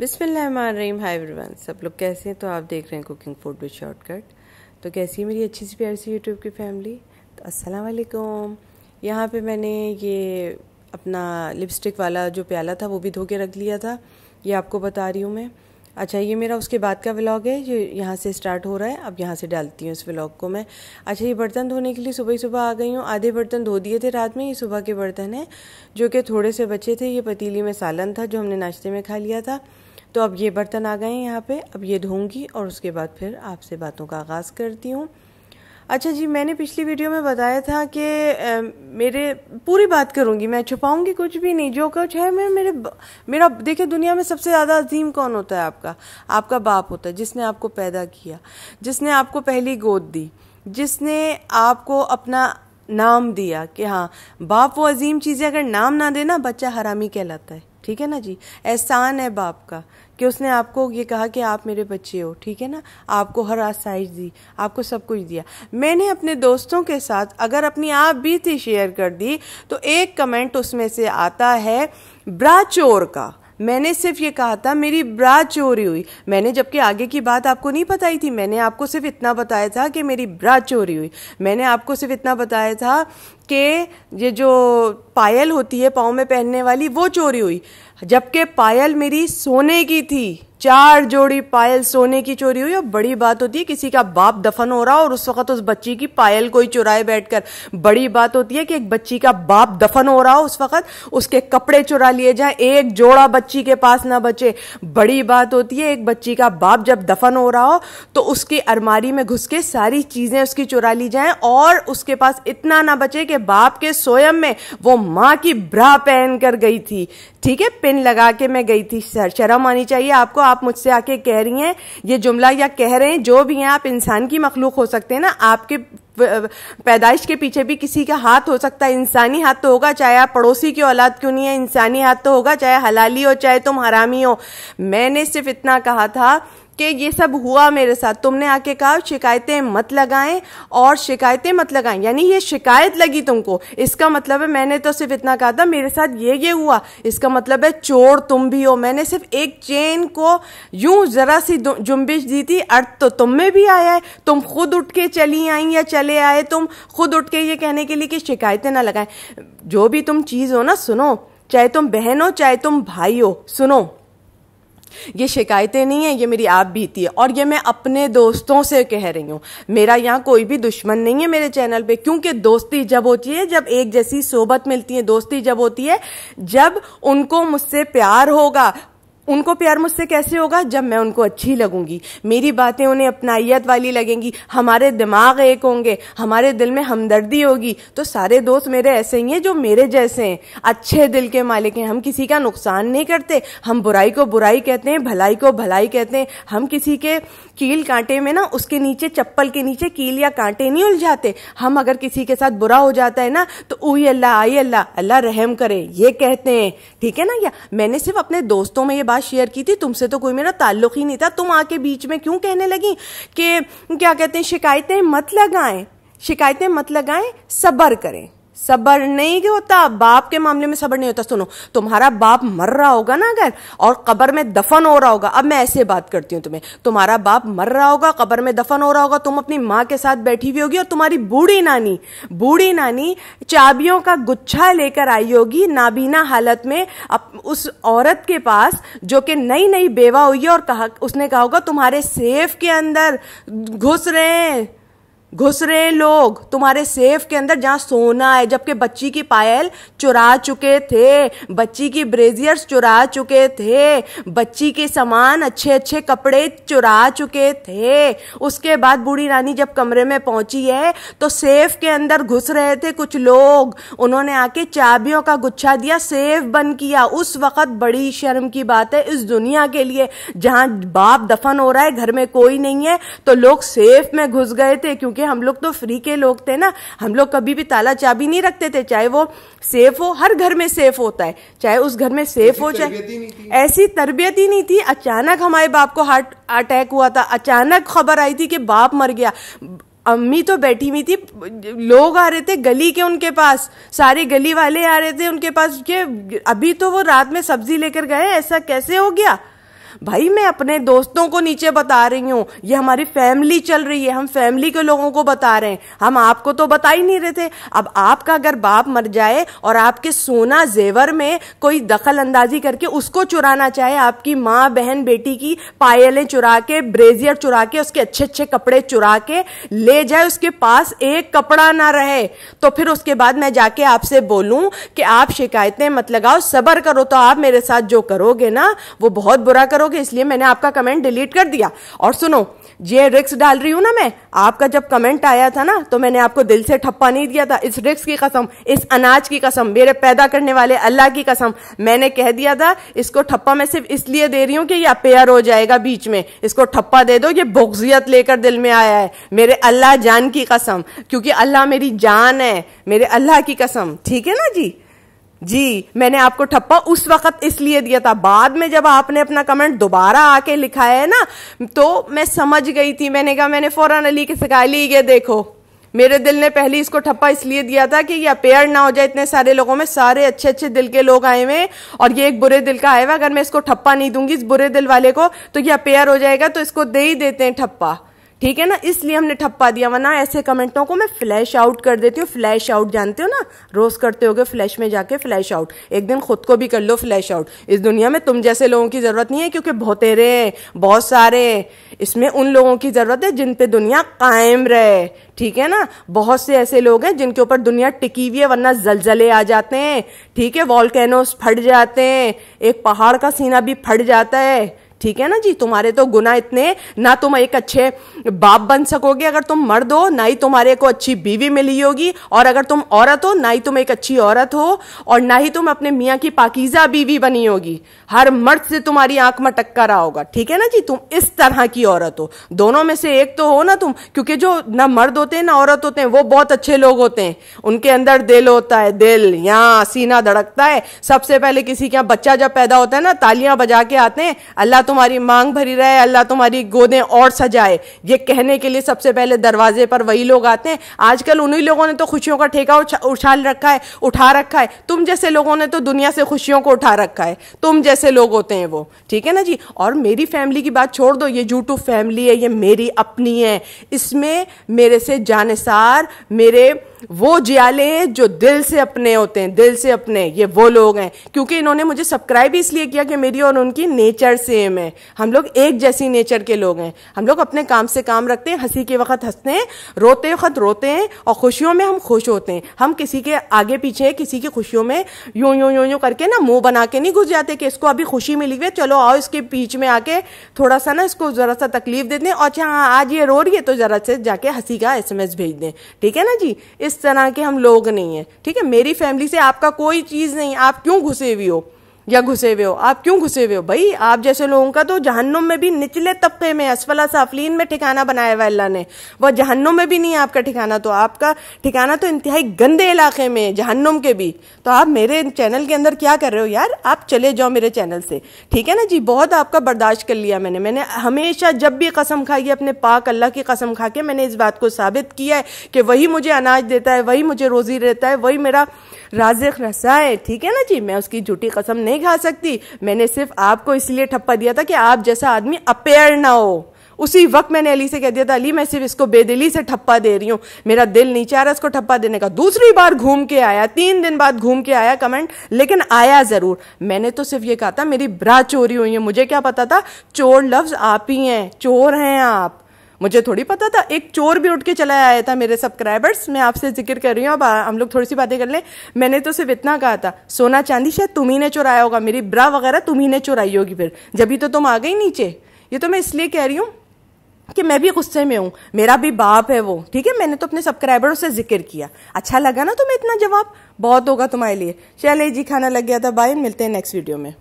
बिसमीम hi everyone सब लोग कैसे हैं तो आप देख रहे हैं कुकिंग फूड विद शॉर्टकट तो कैसी है मेरी अच्छी सी प्यारी सी यूट्यूब की फैमिली तो अस्सलाम वालेकुम यहाँ पे मैंने ये अपना लिपस्टिक वाला जो प्याला था वो भी धो के रख लिया था ये आपको बता रही हूँ मैं अच्छा ये मेरा उसके बाद का व्लॉग है ये यहाँ से स्टार्ट हो रहा है अब यहाँ से डालती हूँ इस व्लॉग को मैं अच्छा ये बर्तन धोने के लिए सुबह ही सुबह आ गई हूँ आधे बर्तन धो दिए थे रात में ये सुबह के बर्तन हैं जो कि थोड़े से बचे थे ये पतीली में सालन था जो हमने नाश्ते में खा लिया था तो अब ये बर्तन आ गए हैं यहाँ पे अब ये धोऊंगी और उसके बाद फिर आपसे बातों का आगाज़ करती हूँ अच्छा जी मैंने पिछली वीडियो में बताया था कि मेरे पूरी बात करूँगी मैं छुपाऊँगी कुछ भी नहीं जो कुछ है मैं मेरे मेरा देखिए दुनिया में सबसे ज़्यादा अजीम कौन होता है आपका आपका बाप होता है जिसने आपको पैदा किया जिसने आपको पहली गोद दी जिसने आपको अपना नाम दिया कि हाँ बाप वो अजीम चीज़ें अगर नाम ना देना बच्चा हरामी कहलाता है ठीक है ना जी एहसान है बाप का कि उसने आपको ये कहा कि आप मेरे बच्चे हो ठीक है ना आपको हर आसाइश दी आपको सब कुछ दिया मैंने अपने दोस्तों के साथ अगर अपनी आप बीती शेयर कर दी तो एक कमेंट उसमें से आता है ब्राचोर का मैंने सिर्फ ये कहा था मेरी ब्रा चोरी हुई मैंने जबकि आगे की बात आपको नहीं बताई थी मैंने आपको सिर्फ इतना बताया था कि मेरी ब्रा चोरी हुई मैंने आपको सिर्फ इतना बताया था कि ये जो पायल होती है पाँव में पहनने वाली वो चोरी हुई जबकि पायल मेरी सोने की थी चार जोड़ी पायल सोने की चोरी हुई और बड़ी बात होती है किसी का बाप दफन हो रहा और उस वक्त उस बच्ची की पायल कोई चुराए बैठकर बड़ी बात होती है कि एक बच्ची का बाप दफन हो रहा उस वक्त उसके कपड़े चुरा लिए जाए एक जोड़ा बच्ची के पास ना बचे बड़ी बात होती है एक बच्ची का बाप जब दफन हो रहा हो तो उसकी अलमारी में घुस के सारी चीजें उसकी चुरा ली जाए और उसके पास इतना ना बचे कि बाप के स्वयं में वो माँ की ब्रा पहन कर गई थी ठीक है पिन लगा के मैं गई थी शर्म आनी चाहिए आपको आप मुझसे आके कह रही हैं ये जुमला या कह रहे हैं जो भी हैं आप इंसान की मखलूक हो सकते हैं ना आपके पैदाइश के पीछे भी किसी का हाथ हो सकता है इंसानी हाथ तो होगा चाहे आप पड़ोसी की औलाद क्यों नहीं है इंसानी हाथ तो होगा चाहे हलाली हो चाहे तुम हरामी हो मैंने सिर्फ इतना कहा था कि ये सब हुआ मेरे साथ तुमने आके कहा शिकायतें मत लगाएं और शिकायतें मत लगाएं यानी ये शिकायत लगी तुमको इसका मतलब है मैंने तो सिर्फ इतना कहा था मेरे साथ ये ये हुआ इसका मतलब है चोर तुम भी हो मैंने सिर्फ एक चेन को यूं ज़रा सी जुम्बिश दी थी अर्थ तो तुम में भी आया है तुम खुद उठ के चली आई या चले आए तुम खुद उठ के ये कहने के लिए कि शिकायतें ना लगाएं जो भी तुम चीज़ हो ना सुनो चाहे तुम बहन हो चाहे तुम भाई हो सुनो ये शिकायतें नहीं है ये मेरी आप बीती है और ये मैं अपने दोस्तों से कह रही हूँ मेरा यहाँ कोई भी दुश्मन नहीं है मेरे चैनल पे क्योंकि दोस्ती जब होती है जब एक जैसी सोबत मिलती है दोस्ती जब होती है जब उनको मुझसे प्यार होगा उनको प्यार मुझसे कैसे होगा जब मैं उनको अच्छी लगूंगी मेरी बातें उन्हें अपनाइयत वाली लगेंगी हमारे दिमाग एक होंगे हमारे दिल में हमदर्दी होगी तो सारे दोस्त मेरे ऐसे ही हैं जो मेरे जैसे हैं अच्छे दिल के मालिक हैं हम किसी का नुकसान नहीं करते हम बुराई को बुराई कहते हैं भलाई को भलाई कहते हैं हम किसी के कील कांटे में ना उसके नीचे चप्पल के नीचे कील या कांटे नहीं उलझाते हम अगर किसी के साथ बुरा हो जाता है ना तो उई अल्लाह आई अल्लाह अल्लाह रहम करे ये कहते हैं ठीक है ना या मैंने सिर्फ अपने दोस्तों में ये बात शेयर की थी तुमसे तो कोई मेरा ताल्लुक ही नहीं था तुम आके बीच में क्यों कहने लगी कि क्या कहते हैं शिकायतें मत लगाएं शिकायतें मत लगाएं सब्र करें सबर नहीं होता बाप के मामले में सबर नहीं होता सुनो तुम्हारा बाप मर रहा होगा ना अगर और कब्र में दफन हो रहा होगा अब मैं ऐसे बात करती हूँ तुम्हें तुम्हारा बाप मर रहा होगा कब्र में दफन हो रहा होगा तुम अपनी माँ के साथ बैठी हुई होगी और तुम्हारी बूढ़ी नानी बूढ़ी नानी चाबियों का गुच्छा लेकर आई होगी नाबीना हालत में अप, उस औरत के पास जो कि नई नई बेवा हुई है और कहा उसने कहा होगा तुम्हारे सेफ के अंदर घुस रहे हैं घुस रहे हैं लोग तुम्हारे सेफ के अंदर जहाँ सोना है जबकि बच्ची की पायल चुरा चुके थे बच्ची की ब्रेजियर्स चुरा चुके थे बच्ची के सामान अच्छे अच्छे कपड़े चुरा चुके थे उसके बाद बूढ़ी रानी जब कमरे में पहुंची है तो सेफ के अंदर घुस रहे थे कुछ लोग उन्होंने आके चाबियों का गुच्छा दिया सेफ बंद किया उस वक्त बड़ी शर्म की बात है इस दुनिया के लिए जहाँ बाप दफन हो रहा है घर में कोई नहीं है तो लोग सेफ में घुस गए थे क्योंकि क्योंकि हम लोग तो फ्री के लोग थे ना हम लोग कभी भी ताला चाबी नहीं रखते थे चाहे वो सेफ हो हर घर में सेफ होता है चाहे उस घर में सेफ हो चाहे ऐसी तरबियत ही नहीं थी अचानक हमारे बाप को हार्ट अटैक हुआ था अचानक खबर आई थी कि बाप मर गया अम्मी तो बैठी हुई थी लोग आ रहे थे गली के उनके पास सारे गली वाले आ रहे थे उनके पास के अभी तो वो रात में सब्जी लेकर गए ऐसा कैसे हो गया भाई मैं अपने दोस्तों को नीचे बता रही हूँ ये हमारी फैमिली चल रही है हम फैमिली के लोगों को बता रहे हैं हम आपको तो बता ही नहीं रहे थे अब आपका अगर बाप मर जाए और आपके सोना जेवर में कोई दखल अंदाजी करके उसको चुराना चाहे आपकी माँ बहन बेटी की पायलें चुरा के ब्रेजियर चुरा के उसके अच्छे अच्छे कपड़े चुरा के ले जाए उसके पास एक कपड़ा ना रहे तो फिर उसके बाद मैं जाके आपसे बोलूं कि आप शिकायतें मत लगाओ सबर करो तो आप मेरे साथ जो करोगे ना वो बहुत बुरा करो करोगे इसलिए मैंने आपका कमेंट डिलीट कर दिया और सुनो ये रिक्स डाल रही हूं ना मैं आपका जब कमेंट आया था ना तो मैंने आपको दिल से ठप्पा नहीं दिया था इस रिक्स की कसम इस अनाज की कसम मेरे पैदा करने वाले अल्लाह की कसम मैंने कह दिया था इसको ठप्पा मैं सिर्फ इसलिए दे रही हूं कि ये अपेयर हो जाएगा बीच में इसको ठप्पा दे दो ये बोगजियत लेकर दिल में आया है मेरे अल्लाह जान की कसम क्योंकि अल्लाह मेरी जान है मेरे अल्लाह की कसम ठीक है ना जी जी मैंने आपको ठप्पा उस वक्त इसलिए दिया था बाद में जब आपने अपना कमेंट दोबारा आके लिखा है ना तो मैं समझ गई थी मैंने कहा मैंने फौरन अली के सिखा ली ये देखो मेरे दिल ने पहले इसको ठप्पा इसलिए दिया था कि ये अपेयर ना हो जाए इतने सारे लोगों में सारे अच्छे अच्छे दिल के लोग आए हुए और ये एक बुरे दिल का आया हुआ अगर मैं इसको ठप्पा नहीं दूंगी इस बुरे दिल वाले को तो ये अपेयर हो जाएगा तो इसको दे ही देते हैं ठप्पा ठीक है ना इसलिए हमने ठप्पा दिया वरना ऐसे कमेंटों को मैं फ्लैश आउट कर देती हूँ फ्लैश आउट जानते हो ना रोज करते हो फ्लैश में जाके फ्लैश आउट एक दिन खुद को भी कर लो फ्लैश आउट इस दुनिया में तुम जैसे लोगों की जरूरत नहीं है क्योंकि बहुतेरे हैं बहुत सारे इसमें उन लोगों की जरूरत है जिन पे दुनिया कायम रहे ठीक है ना बहुत से ऐसे लोग हैं जिनके ऊपर दुनिया टिकी हुई है वरना जलजले आ जाते हैं ठीक है वॉलकैनोस फट जाते हैं एक पहाड़ का सीना भी फट जाता है ठीक है ना जी तुम्हारे तो गुना इतने ना तुम एक अच्छे बाप बन सकोगे अगर तुम मर्द हो ना ही तुम्हारे को अच्छी बीवी मिली होगी और अगर तुम औरत हो ना ही तुम एक अच्छी औरत हो और ना ही तुम अपने मियाँ की पाकिजा बीवी बनी होगी हर मर्द से तुम्हारी आंख में टक्कर होगा ठीक है ना जी तुम इस तरह की औरत हो दोनों में से एक तो हो ना तुम क्योंकि जो ना मर्द होते हैं ना औरत होते हैं वो बहुत अच्छे लोग होते हैं उनके अंदर दिल होता है दिल यहाँ सीना धड़कता है सबसे पहले किसी के यहाँ बच्चा जब पैदा होता है ना तालियां बजा के आते हैं अल्लाह तुम्हारी मांग भरी रहे अल्लाह तुम्हारी गोदें और सजाए ये कहने के लिए सबसे पहले दरवाजे पर वही लोग आते हैं आजकल उन्हीं लोगों ने तो खुशियों का ठेका उछाल रखा है उठा रखा है तुम जैसे लोगों ने तो दुनिया से खुशियों को उठा रखा है तुम जैसे लोग होते हैं वो ठीक है ना जी और मेरी फैमिली की बात छोड़ दो ये यूट्यूब फैमिली है ये मेरी अपनी है इसमें मेरे से जानसार मेरे वो जियाले जो दिल से अपने होते हैं दिल से अपने ये वो लोग हैं क्योंकि इन्होंने मुझे सब्सक्राइब इसलिए किया कि मेरी और उनकी नेचर सेम है हम लोग एक जैसी नेचर के लोग हैं हम लोग अपने काम से काम रखते हैं हंसी के वक्त हंसते हैं रोते वक्त रोते हैं और खुशियों में हम खुश होते हैं हम किसी के आगे पीछे किसी की खुशियों में यूं यूं यूं यूं करके ना मुंह बना के नहीं घुस जाते कि इसको अभी खुशी मिली हुई चलो आओ इसके बीच में आके थोड़ा सा ना इसको ज़रा सा तकलीफ देते हैं और अच्छा हाँ आज ये रो रही है तो ज़रा से जाके हंसी का एस भेज दें ठीक है ना जी इस इस तरह के हम लोग नहीं हैं ठीक है मेरी फैमिली से आपका कोई चीज़ नहीं आप क्यों घुसे हुए हो या घुसे हुए हो आप क्यों घुसे हुए हो भाई आप जैसे लोगों का तो जहन्नुम में भी निचले तबके में असफला साफलीन में ठिकाना बनाया हुआ अल्लाह ने वह जहन्नुम में भी नहीं है आपका ठिकाना तो आपका ठिकाना तो इंतहाई गंदे इलाके में है जहन्नुम के भी तो आप मेरे चैनल के अंदर क्या कर रहे हो यार आप चले जाओ मेरे चैनल से ठीक है ना जी बहुत आपका बर्दाश्त कर लिया मैंने मैंने हमेशा जब भी कसम खाई है अपने पाक अल्लाह की कसम खा के मैंने इस बात को साबित किया है कि वही मुझे अनाज देता है वही मुझे रोज़ी रहता है वही मेरा राजिक रसा है ठीक है ना जी मैं उसकी झूठी कसम नहीं नहीं खा सकती मैंने सिर्फ आपको इसलिए ठप्पा दिया था कि आप जैसा आदमी अपेयर ना हो उसी वक्त मैंने अली से कह दिया था अली मैं सिर्फ इसको बेदिली से ठप्पा दे रही हूं मेरा दिल नहीं चाह रहा इसको ठप्पा देने का दूसरी बार घूम के आया तीन दिन बाद घूम के आया कमेंट लेकिन आया जरूर मैंने तो सिर्फ ये कहा था मेरी ब्रा चोरी हुई है मुझे क्या पता था चोर लफ्ज आप ही हैं चोर हैं आप मुझे थोड़ी पता था एक चोर भी उठ के चला आया था मेरे सब्सक्राइबर्स मैं आपसे जिक्र कर रही हूँ अब हम लोग थोड़ी सी बातें कर लें मैंने तो सिर्फ इतना कहा था सोना चांदी शायद तुम्ही ने चुराया होगा मेरी ब्रा वगैरह तुम्ही ने चुराई होगी फिर जब तो तुम आ गई नीचे ये तो मैं इसलिए कह रही हूँ कि मैं भी गुस्से में हूँ मेरा भी बाप है वो ठीक है मैंने तो अपने सब्सक्राइबरों से जिक्र किया अच्छा लगा ना तुम्हें इतना जवाब बहुत होगा तुम्हारे लिए चले जी खाना लग गया था बाय मिलते हैं नेक्स्ट वीडियो में